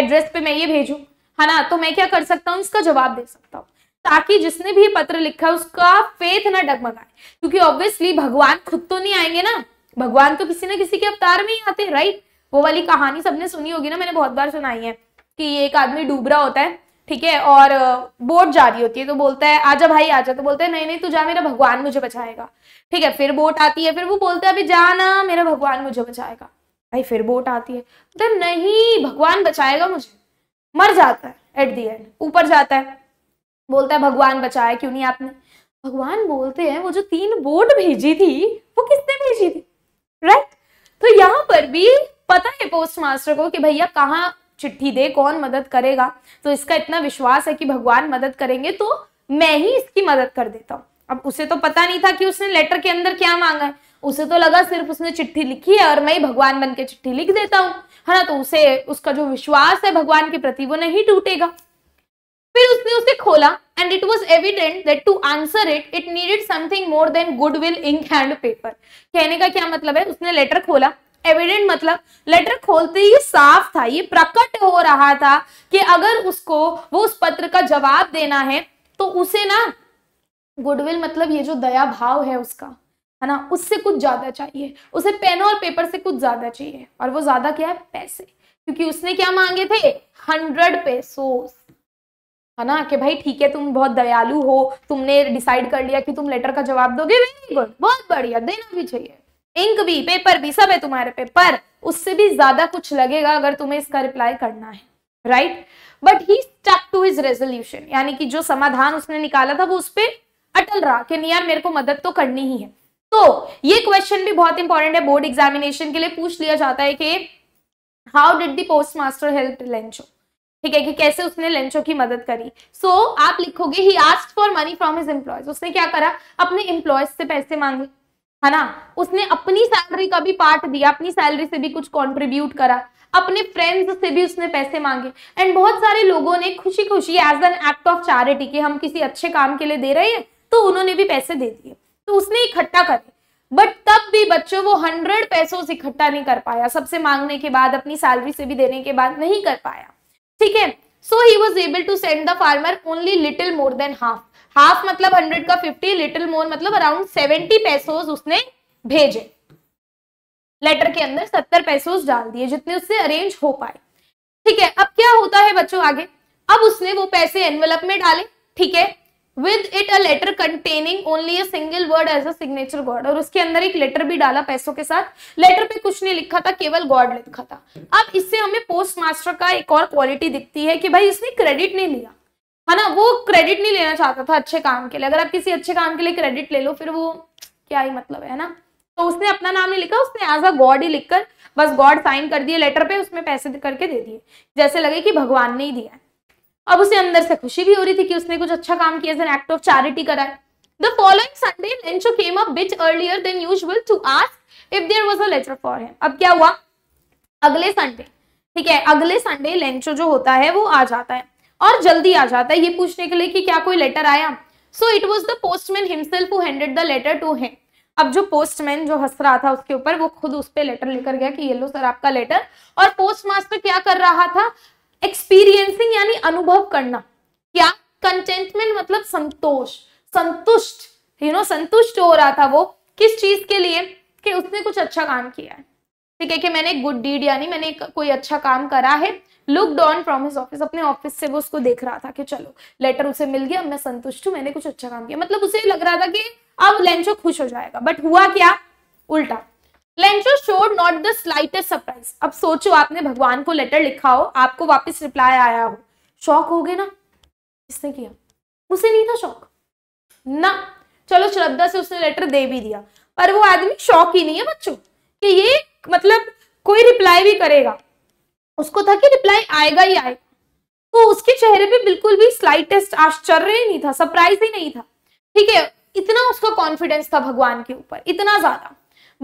एड्रेस पे मैं ये भेजू है ना तो मैं क्या कर सकता हूँ इसका जवाब दे सकता हूँ ताकि जिसने भी पत्र लिखा है उसका फेथ ना डगमगाए क्योंकि ऑब्वियसली भगवान खुद तो नहीं आएंगे ना भगवान तो किसी ना किसी के अवतार में ही आते राइट वो वाली कहानी सबने सुनी होगी ना मैंने बहुत बार सुनाई है कि एक आदमी डूब रहा होता है ठीक है और बोट जा रही होती है तो बोलता है आजा भाई आजा तो बोलता है नहीं नहीं तू जा मेरा भगवान मुझे बचाएगा ठीक है फिर बोट आती है फिर वो बोलता है अभी जाना मेरा भगवान मुझे बचाएगा भाई फिर बोट आती है तो नहीं भगवान बचाएगा मुझे मर जाता है एट दी एंड ऊपर जाता है बोलता है भगवान बचाया क्यों नहीं आपने भगवान बोलते हैं वो जो तीन बोट भेजी थी वो किसने भेजी थी राइट right? तो यहाँ पर भी पता है पोस्ट मास्टर को कि भैया कहाँ चिट्ठी दे कौन मदद करेगा तो इसका इतना विश्वास है कि भगवान मदद करेंगे तो मैं ही इसकी मदद कर देता हूँ अब उसे तो पता नहीं था कि उसने लेटर के अंदर क्या मांगा है उसे तो लगा सिर्फ उसने चिट्ठी लिखी है और मैं ही भगवान बन के चिट्ठी लिख देता हूँ है ना तो उसे उसका जो विश्वास है भगवान के प्रति वो नहीं टूटेगा फिर उसने उसे खोला and it was evident that to answer it it needed something more than goodwill ink and paper कहने का क्या मतलब है उसने लेटर खोला एविडेंट मतलब लेटर खोलते ही साफ था ये प्रकट हो रहा था कि अगर उसको वो उस पत्र का जवाब देना है तो उसे ना गुडविल मतलब ये जो दया भाव है उसका है ना उससे कुछ ज्यादा चाहिए उसे पेन और पेपर से कुछ ज्यादा चाहिए और वो ज्यादा क्या है पैसे क्योंकि उसने क्या मांगे थे हंड्रेड पेसोस है ना कि भाई ठीक है तुम बहुत दयालु हो तुमने डिसाइड कर लिया कि तुम लेटर का जवाब दोगे वेरी गुड बहुत बढ़िया देना भी चाहिए इंक भी पेपर भी सब है तुम्हारे पे पर उससे भी ज्यादा कुछ लगेगा अगर तुम्हें इसका रिप्लाई करना है right but he stuck to his resolution यानी कि जो समाधान उसने निकाला था वो उस पर अटल रहा कि नहीं यार मेरे को मदद तो करनी ही है तो ये क्वेश्चन भी बहुत इंपॉर्टेंट है बोर्ड एग्जामिनेशन के लिए पूछ लिया जाता है कि how did the postmaster help Lencho ठीक है कि कैसे उसने लेंचो की मदद करी सो so, आप लिखोगे he asked for money from his employees उसने क्या करा अपने एम्प्लॉयज से पैसे मांगे है ना उसने अपनी सैलरी का भी पार्ट दिया अपनी सैलरी से भी कुछ कॉन्ट्रीब्यूट करा अपने फ्रेंड्स से भी उसने पैसे मांगे एंड बहुत सारे लोगों ने खुशी खुशी as an act of charity के हम किसी अच्छे काम के लिए दे रहे हैं तो उन्होंने भी पैसे दे दिए तो उसने इकट्ठा करे बट तब भी बच्चों वो हंड्रेड पैसों से इकट्ठा नहीं कर पाया सबसे मांगने के बाद अपनी सैलरी से भी देने के बाद नहीं कर पाया ठीक है so he was able to send the farmer only little more than half half मतलब हंड्रेड का फिफ्टी लिटिल मोर मतलब अराउंड सेवेंटी पैसोज उसने भेजे लेटर के अंदर सत्तर पैसोज डाल दिए जितने उससे अरेंज हो पाए ठीक है अब क्या होता है बच्चों आगे अब उसने वो पैसे एनवेलप में डाले ठीक है with it a letter containing only a single word as a signature God और उसके अंदर एक लेटर भी डाला पैसों के साथ लेटर पे कुछ नहीं लिखा था केवल गॉड लिखा था अब इससे हमें पोस्ट मास्टर का एक और क्वालिटी दिखती है कि भाई इसने क्रेडिट नहीं लिया है ना वो क्रेडिट नहीं लेना चाहता था अच्छे काम के लिए अगर आप किसी अच्छे काम के लिए क्रेडिट ले लो फिर वो क्या ही मतलब है ना तो उसने अपना नाम नहीं लिखा उसने एज अ गॉड ही लिखकर बस गॉड साइन कर दिए लेटर पे उसमें पैसे करके दे दिए जैसे लगे कि भगवान ने ही दिया है अब उसे अंदर से खुशी भी हो रही थी कि उसने कुछ अच्छा काम किया as an act of charity करा है the following Sunday Lencho came up bit earlier than usual to ask if there was a letter for him अब क्या हुआ अगले संडे ठीक है अगले संडे लेंचो जो होता है वो आ जाता है और जल्दी आ जाता है ये पूछने के लिए कि क्या कोई लेटर आया so it was the postman himself who handed the letter to him अब जो पोस्टमैन जो हंस रहा था उसके ऊपर वो खुद उस पर लेटर लेकर गया कि ये लो सर आपका लेटर और पोस्टमास्टर क्या कर रहा था एक्सपीरियंसिंग यानी अनुभव करना क्या कंटेंटमेंट मतलब संतोष संतुष्ट यू you नो know, संतुष्ट हो रहा था वो किस चीज के लिए कि उसने कुछ अच्छा काम किया है ठीक है कि मैंने गुड डीड यानी मैंने कोई अच्छा काम करा है look on from his office अपने ऑफिस से वो उसको देख रहा था कि चलो लेटर उसे मिल गया मैं संतुष्ट हूँ मैंने कुछ अच्छा काम किया मतलब उसे लग रहा था कि अब लेंचो खुश हो जाएगा बट हुआ क्या उल्टा Lencho showed not the slightest surprise अब सोचो आपने भगवान को लेटर लिखा हो आपको वापस रिप्लाई आया हो शौक हो गए ना किसने किया उसे नहीं था शौक ना चलो श्रद्धा से उसने लेटर दे भी दिया पर वो आदमी शौक ही नहीं है बच्चों कि ये मतलब कोई रिप्लाई भी करेगा उसको था कि रिप्लाई आएगा ही आएगा तो उसके चेहरे पे बिल्कुल भी स्लाइटेस्ट आश्चर्य ही नहीं था सरप्राइज ही नहीं था ठीक है इतना उसका कॉन्फिडेंस था भगवान के ऊपर इतना ज्यादा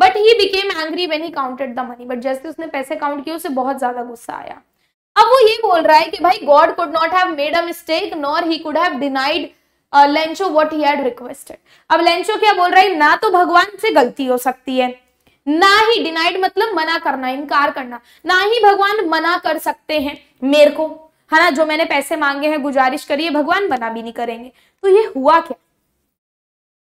but he became angry when he counted the money but जैसे उसने पैसे काउंट किए उसे बहुत ज्यादा गुस्सा आया अब वो ये बोल रहा है कि भाई God could not have made a mistake nor he could have denied Lencho what he had requested अब लेंचो क्या बोल रहा है ना तो भगवान से गलती हो सकती है ना ही डिनाइड मतलब मना करना इनकार करना ना ही भगवान मना कर सकते हैं मेरे को है ना जो मैंने पैसे मांगे हैं गुजारिश करिए भगवान मना भी नहीं करेंगे तो ये हुआ क्या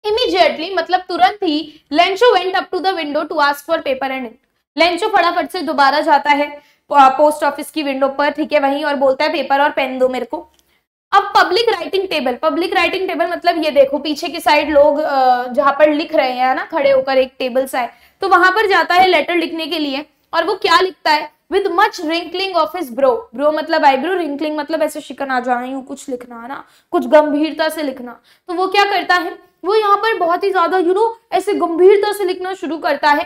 इमीजिएटली मतलब तुरंत ही Lencho went up to the window to ask for paper and Lencho फटाफट से दोबारा जाता है पोस्ट ऑफिस की विंडो पर ठीक है वहीं और बोलता है पेपर और पेन दो मेरे को अब public writing table public writing table मतलब ये देखो पीछे की साइड लोग जहां पर लिख रहे हैं ना खड़े होकर एक टेबल सा है तो वहां पर जाता है लेटर लिखने के लिए और वो क्या लिखता है with much wrinkling of his brow brow मतलब आईब्रो रिंकलिंग मतलब ऐसे शिकन आ जाए कुछ लिखना है ना कुछ गंभीरता से लिखना तो वो क्या करता है वो यहाँ पर बहुत ही ज्यादा यू नो ऐसे गंभीरता से लिखना शुरू करता है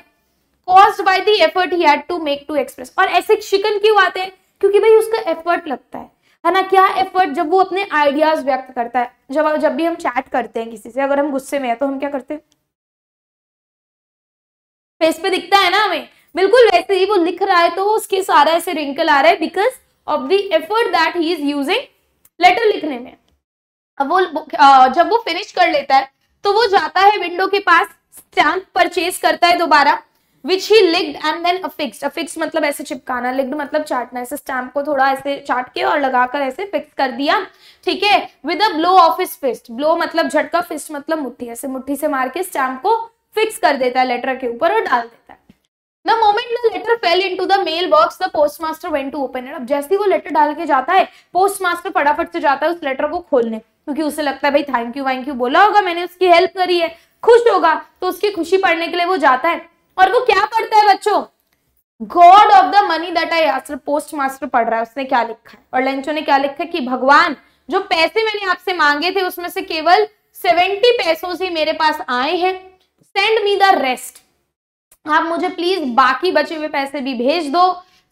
caused by the effort he had to make to express और ऐसे शिकन क्यों आते हैं क्योंकि भाई उसका एफर्ट लगता है है ना क्या एफर्ट जब वो अपने आइडियाज व्यक्त करता है जब जब भी हम चैट करते हैं किसी से अगर हम गुस्से में है तो हम क्या करते हैं फेस पे दिखता है ना हमें बिल्कुल वैसे ही वो लिख रहा है तो उसके सारा ऐसे रिंकल आ रहा है because of the effort that he is using letter लिखने में अब वो जब वो फिनिश कर लेता है तो वो जाता है विंडो के पास स्टैंप परचेज करता है दोबारा which he licked and then affix affix मतलब ऐसे चिपकाना लिग्ड मतलब चाटना ऐसे स्टैंप को थोड़ा ऐसे चाट के और लगाकर ऐसे फिक्स कर दिया ठीक है with a blow of his fist blow मतलब झटका फिस्ट मतलब मुट्ठी ऐसे मुट्ठी से मार के स्टैंप को फिक्स कर देता है लेटर के ऊपर और डाल देता है the moment the letter fell into the mailbox the post postmaster went to open it अब जैसे ही वो लेटर डाल के जाता है पोस्ट मास्टर फटाफट से जाता है उस लेटर को खोलने क्योंकि उसे लगता है भाई थैंक यू वैंक यू बोला होगा मैंने उसकी हेल्प करी है खुश होगा तो उसकी खुशी पढ़ने के लिए वो जाता है और वो क्या पढ़ता है बच्चों God of the money that I asked for postmaster पढ़ रहा है उसने क्या लिखा है और लंचो ने क्या लिखा है कि भगवान जो पैसे मैंने आपसे मांगे थे उसमें से केवल सेवेंटी पैसों से मेरे पास आए हैं सेंड मी द रेस्ट आप मुझे प्लीज बाकी बचे हुए पैसे भी भेज दो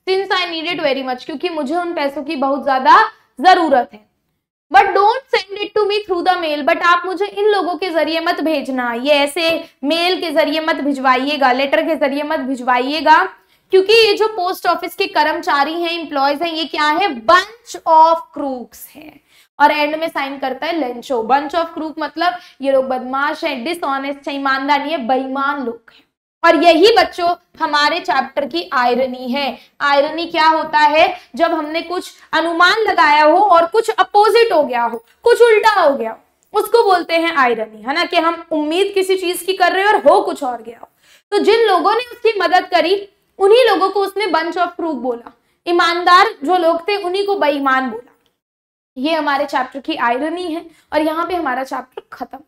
since I need it very much क्योंकि मुझे उन पैसों की बहुत ज्यादा जरूरत है but don't send it to me through the mail but आप मुझे इन लोगों के जरिए मत भेजना ये ऐसे मेल के जरिए मत भिजवाइएगा लेटर के जरिए मत भिजवाइएगा क्योंकि ये जो पोस्ट ऑफिस के कर्मचारी हैं इंप्लॉयज हैं ये क्या है बंच ऑफ क्रूक्स है और एंड में साइन करता है लंचो बंच ऑफ क्रूक मतलब ये लोग बदमाश हैं डिसऑनेस्ट है ईमानदार नहीं है बेईमान लोग हैं और यही बच्चों हमारे चैप्टर की आयरनी है आयरनी क्या होता है जब हमने कुछ अनुमान लगाया हो और कुछ अपोजिट हो गया हो कुछ उल्टा हो गया उसको बोलते हैं आयरनी है ना कि हम उम्मीद किसी चीज की कर रहे हो और हो कुछ और गया हो तो जिन लोगों ने उसकी मदद करी उन्हीं लोगों को उसने बंच ऑफ प्रूफ बोला ईमानदार जो लोग थे उन्हीं को बेईमान बोला ये हमारे चैप्टर की आयरनी है और यहाँ पे हमारा चैप्टर खत्म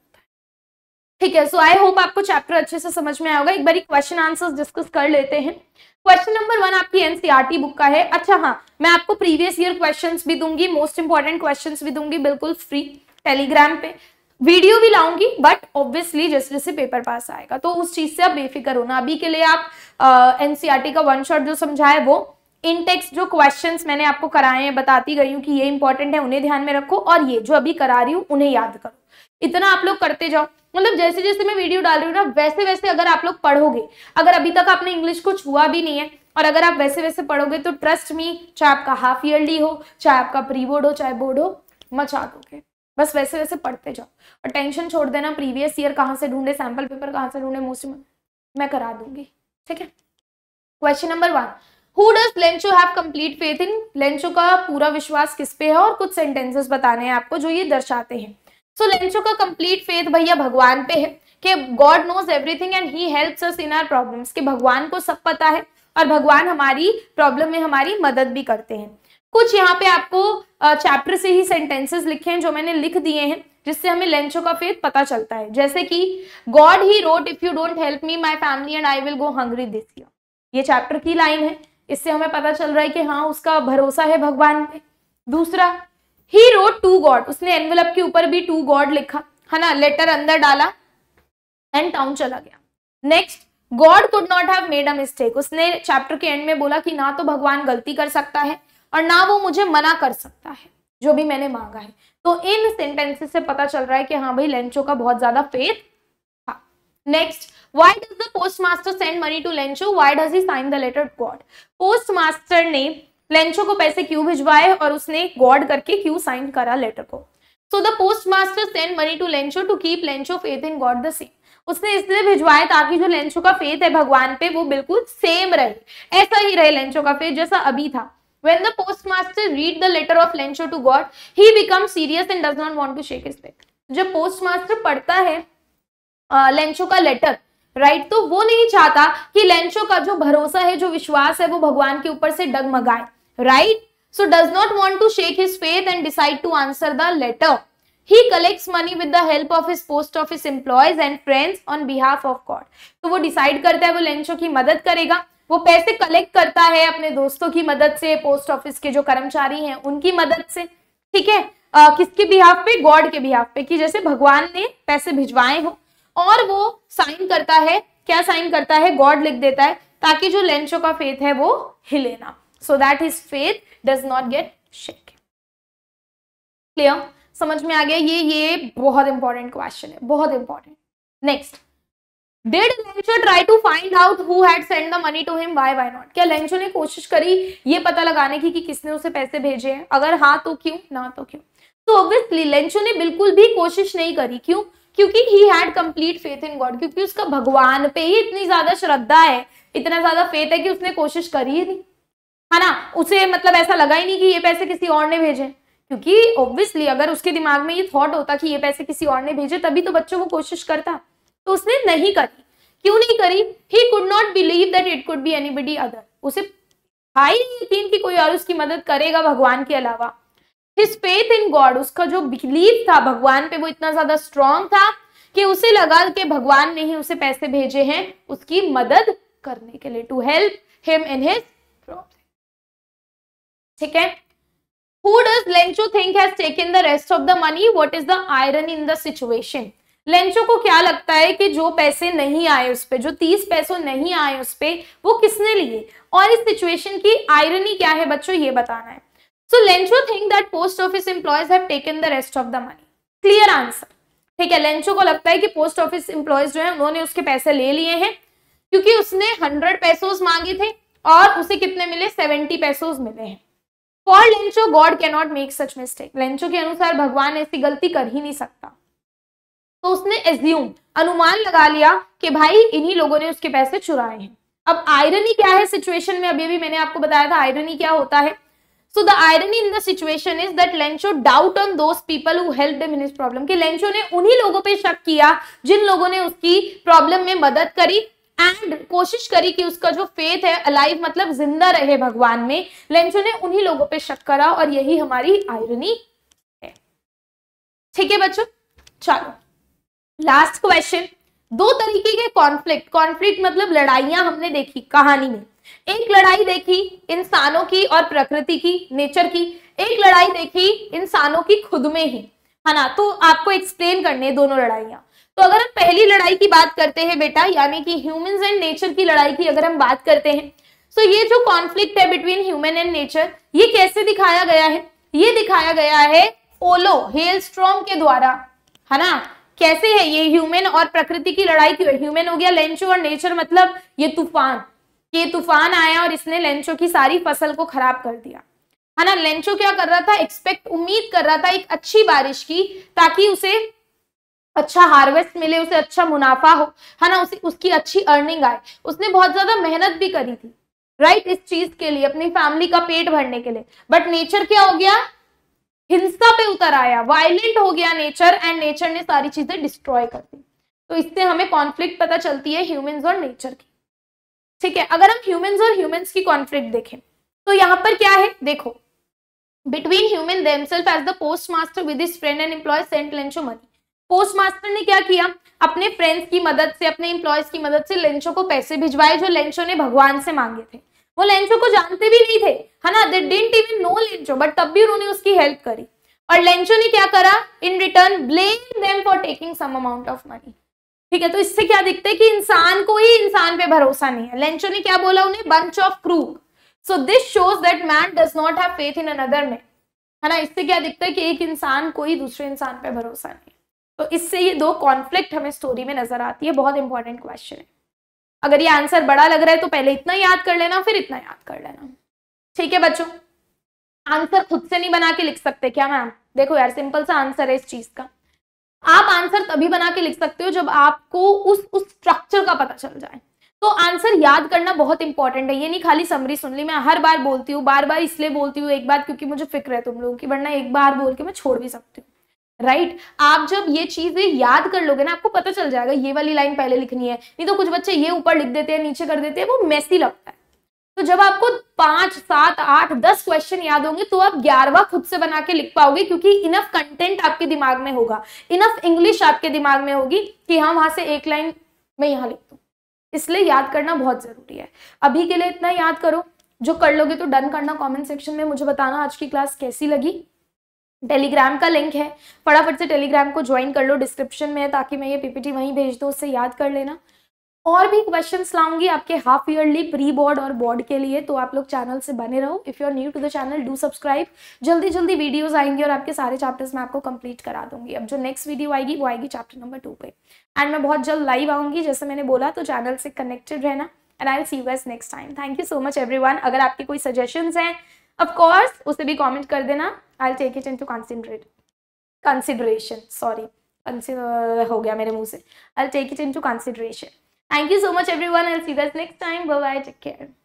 ठीक है सो आई होप आपको चैप्टर अच्छे से समझ में आया होगा एक बार क्वेश्चन आंसर डिस्कस कर लेते हैं क्वेश्चन नंबर वन आपकी एनसीईआरटी बुक e का है अच्छा हाँ मैं आपको प्रीवियस ईयर क्वेश्चंस भी दूंगी मोस्ट इंपॉर्टेंट क्वेश्चंस भी दूंगी बिल्कुल फ्री टेलीग्राम पे वीडियो भी लाऊंगी बट ऑब्वियसली जैसे जैसे पेपर पास आएगा तो उस चीज से आप बेफिक्र होना अभी के लिए आप एनसीआरटी e का वन शॉट जो समझाए वो इनटेक्स जो क्वेश्चंस मैंने आपको कराए हैं बताती गई हूँ कि ये इंपॉर्टेंट है उन्हें ध्यान में रखो और ये जो अभी करा रही हूँ उन्हें याद करो इतना आप लोग करते जाओ मतलब जैसे जैसे मैं वीडियो डाल रही हूँ ना वैसे वैसे अगर आप लोग पढ़ोगे अगर अभी तक आपने इंग्लिश को छुआ भी नहीं है और अगर आप वैसे वैसे पढ़ोगे तो ट्रस्ट मी चाहे आपका हाफ ईयरली हो चाहे आपका प्री बोर्ड हो चाहे बोर्ड हो मचा दोगे बस वैसे वैसे पढ़ते जाओ और टेंशन छोड़ देना प्रीवियस ईयर कहाँ से ढूंढे सैम्पल पेपर कहाँ से ढूंढे मोस्ट मैं करा दूंगी ठीक है question number one who does Lencho have complete faith in Lencho का पूरा विश्वास किस पे है और कुछ सेंटेंसेस बताने हैं आपको जो ये दर्शाते हैं सो लेंसो का कंप्लीट फेथ भैया भगवान पे है कि God knows everything and he helps us in our problems कि भगवान को सब पता है और भगवान हमारी प्रॉब्लम में हमारी मदद भी करते हैं कुछ यहाँ पे आपको चैप्टर से ही सेंटेंसेस लिखे हैं जो मैंने लिख दिए हैं जिससे हमें लेंचो का फेथ पता चलता है जैसे कि God he wrote if you don't help me my family and I will go hungry this year ये चैप्टर की लाइन है इससे हमें पता चल रहा है कि हाँ उसका भरोसा है भगवान पे दूसरा ही रोड टू गॉड उसने एनवेलप के ऊपर भी टू गॉड लिखा है ना लेटर अंदर डाला एंड टाउन चला गया next God could not have made a mistake उसने चैप्टर के एंड में बोला कि ना तो भगवान गलती कर सकता है और ना वो मुझे मना कर सकता है जो भी मैंने मांगा है तो इन सेंटेंसेस से पता चल रहा है कि हाँ भाई लेंचो का बहुत ज्यादा फेथ था next why does the post postmaster send money to Lencho why does he sign the letter God post master ने लेंचो को पैसे क्यों भिजवाए और उसने गॉड करके क्यों साइन करा लेटर को so the post postmaster send money to Lencho to keep Lencho faith in God the same उसने इसलिए भिजवाया ताकि जो लेंचो का फेथ है भगवान पे वो बिल्कुल सेम रहे ऐसा ही रहे लेंचो का फेथ जैसा अभी था when the postmaster read the letter of lencho to god he becomes serious and does not want to shake his leg जब postmaster पढ़ता है लेंचो का letter, right? तो वो नहीं चाहता कि लेंचो का जो भरोसा है जो विश्वास है वो भगवान के ऊपर से डगमगाए right? So does not want to shake his faith and decide to answer the letter. He collects money with the help of his post office employees and friends on behalf of God. so wo decide karta hai wo lencho ki madad karega wo paise collect karta hai apne doston ki madad se post office ke jo karmchari hain unki madad se theek hai uh, kiske behalf pe god ke behalf pe ki jaise bhagwan ne paise bhijwaye ho aur wo sign karta hai kya sign karta hai god likh deta hai ताकि जो Lencho का faith है वो हिले ना so that his faith does not get shake clear समझ में आ गया ये ये बहुत इंपॉर्टेंट क्वेश्चन है बहुत important next did Lencho try to find out who had send the money to him why why not क्या लेंचो ने कोशिश करी ये पता लगाने की कि किसने उसे पैसे भेजे हैं अगर हाँ तो क्यों ना तो क्यों तो ऑब्वियसली लेंचो ने बिल्कुल भी कोशिश नहीं करी क्यों क्योंकि he had complete faith in God क्योंकि उसका भगवान पे ही इतनी ज्यादा श्रद्धा है इतना ज्यादा फेथ है कि उसने कोशिश करी ही नहीं है ना उसे मतलब ऐसा लगा ही नहीं कि ये पैसे किसी और ने भेजे क्योंकि ऑब्वियसली अगर उसके दिमाग में ये थॉट होता कि ये पैसे किसी और ने भेजे तभी तो बच्चों को कोशिश करता तो उसने नहीं करी क्यों नहीं करी he could not believe that it could be anybody other उसे हाई यकीन की कोई और उसकी मदद करेगा भगवान के अलावा हिज फेथ इन गॉड उसका जो बिलीव था भगवान पे वो इतना ज्यादा स्ट्रांग था कि उसे लगा कि भगवान ने ही उसे पैसे भेजे हैं उसकी मदद करने के लिए to help him in his ठीक है who does Lencho think has taken the rest of the money what is the irony in the situation Lencho को क्या लगता है कि जो पैसे नहीं आए उस पर जो तीस पैसों नहीं आए उस पर वो किसने लिए और इस सिचुएशन की आयरनी क्या है बच्चों ये बताना है so Lencho think that post office employees have taken the rest of the money clear answer ठीक है लेंचो को लगता है कि पोस्ट ऑफिस इंप्लॉयज जो है उन्होंने उसके पैसे ले लिए हैं क्योंकि उसने हंड्रेड पैसोज मांगे थे और उसे कितने मिले सेवेंटी पैसोज मिले हैं for Lencho God not make such mistake Lencho के अनुसार भगवान ऐसी गलती कर ही नहीं सकता तो उसने एज्यूम अनुमान लगा लिया कि भाई इन्हीं लोगों ने उसके पैसे चुराए हैं अब आयरनी क्या है सिचुएशन में अभी भी मैंने आपको बताया था आयरनी क्या होता है so the irony in the situation is that Lencho doubt on those people who help them in his problem कि लेंचो ने उन्हीं लोगों पे शक किया जिन लोगों ने उसकी प्रॉब्लम में मदद करी एंड कोशिश करी कि उसका जो फेथ है अलाइव मतलब जिंदा रहे भगवान में लेंचो ने उन्हीं लोगों पे शक करा और यही हमारी आयरनी है ठीक है बच्चों चलो लास्ट क्वेश्चन दो तरीके के कॉन्फ्लिक्ट कॉन्फ्लिक्ट मतलब लड़ाइयां हमने देखी कहानी में एक लड़ाई देखी इंसानों की और प्रकृति की नेचर की एक लड़ाई देखी इंसानों की खुद में ही है ना तो आपको एक्सप्लेन करने दोनों लड़ाइयां तो अगर हम पहली लड़ाई की बात करते हैं बेटा यानी कि ह्यूमन एंड नेचर की लड़ाई की अगर हम बात करते हैं तो ये जो कॉन्फ्लिक्ट है बिटवीन ह्यूमन एंड नेचर ये कैसे दिखाया गया है ये दिखाया गया है ओलो हेल के द्वारा है ना कैसे है ये ह्यूमन और प्रकृति की लड़ाई क्यों ह्यूमन हो गया लेंचो और नेचर मतलब ये तूफान ये तूफान आया और इसने लेंचो की सारी फसल को खराब कर दिया है ना लेंचो क्या कर रहा था एक्सपेक्ट उम्मीद कर रहा था एक अच्छी बारिश की ताकि उसे अच्छा हार्वेस्ट मिले उसे अच्छा मुनाफा हो है ना उसे उसकी अच्छी अर्निंग आए उसने बहुत ज्यादा मेहनत भी करी थी राइट इस चीज के लिए अपनी फैमिली का पेट भरने के लिए बट नेचर क्या हो गया हिंसा पे उतर आया वायलेंट हो गया नेचर एंड नेचर ने सारी चीजें डिस्ट्रॉय कर दी तो इससे हमें कॉन्फ्लिक्ट पता चलती है ह्यूमंस और नेचर की ठीक है अगर हम ह्यूमंस और ह्यूमंस की कॉन्फ्लिक्ट देखें तो यहाँ पर क्या है देखो between human themselves as the post master with friend and employ sent Lencho money post master ने क्या किया अपने फ्रेंड्स की मदद से अपने इंप्लॉयज की मदद से लेंचो को पैसे भिजवाए जो लेंचो ने भगवान से मांगे थे वो लेंचो को जानते भी नहीं थे है ना they didn't even know Lencho but तब भी उन्होंने उसकी हेल्प करी और लेंचो ने क्या करा in return blame them for taking some amount of money ठीक है तो इससे क्या दिखते हैं कि इंसान को ही इंसान पे भरोसा नहीं है लेंचो ने क्या बोला उन्हें bunch of crooks so this shows that man does not have faith in another man है ना इससे क्या दिखता है कि एक इंसान कोई दूसरे इंसान पे भरोसा नहीं तो इससे ये दो कॉन्फ्लिक्ट हमें स्टोरी में नजर आती है बहुत इंपॉर्टेंट क्वेश्चन है अगर ये आंसर बड़ा लग रहा है तो पहले इतना याद कर लेना फिर इतना याद कर लेना ठीक है बच्चों आंसर खुद से नहीं बना के लिख सकते क्या मैम देखो यार सिंपल सा आंसर है इस चीज का आप आंसर तभी बना के लिख सकते हो जब आपको उस उस स्ट्रक्चर का पता चल जाए तो आंसर याद करना बहुत इंपॉर्टेंट है ये नहीं खाली समरी सुन ली मैं हर बार बोलती हूँ बार बार इसलिए बोलती हूँ एक बार क्योंकि मुझे फिक्र है तुम लोगों की वरना एक बार बोल के मैं छोड़ भी सकती हूँ राइट right? आप जब ये चीजें याद कर लोगे ना आपको पता चल जाएगा ये वाली लाइन पहले लिखनी है नहीं तो कुछ बच्चे ये ऊपर लिख देते हैं नीचे कर देते हैं वो मैसी लगता है तो जब आपको पांच सात आठ दस क्वेश्चन याद होंगे तो आप ग्यारहवा खुद से बना के लिख पाओगे क्योंकि इनफ कंटेंट आपके दिमाग में होगा इनफ इंग्लिश आपके दिमाग में होगी कि हाँ वहां से एक लाइन में यहाँ लिख दू इसलिए याद करना बहुत जरूरी है अभी के लिए इतना याद करो जो कर लोगे तो डन करना कॉमेंट सेक्शन में मुझे बताना आज की क्लास कैसी लगी टेलीग्राम का लिंक है फटाफट से टेलीग्राम को ज्वाइन कर लो डिस्क्रिप्शन में है ताकि मैं ये पीपीटी वहीं भेज दूँ उससे याद कर लेना और भी क्वेश्चन लाऊंगी आपके हाफ ईयरली प्री बोर्ड और बोर्ड के लिए तो आप लोग चैनल से बने रहो if you are new to the channel do subscribe जल्दी जल्दी वीडियोस आएंगे और आपके सारे चैप्टर्स मैं आपको कंप्लीट करा दूंगी अब जो नेक्स्ट वीडियो आएगी वो आएगी चैप्टर नंबर टू पे एंड मैं बहुत जल्द लाइव आऊंगी जैसे मैंने बोला तो चैनल से कनेक्टेड रहना and I will see you guys next time thank you so much every अगर आपके कोई सजेशन हैं ऑफकोर्स उसे भी कॉमेंट कर देना I take it into considerate consideration sorry हो गया मेरे मुंह से I take it into consideration thank you so much everyone I see this next time bye bye take care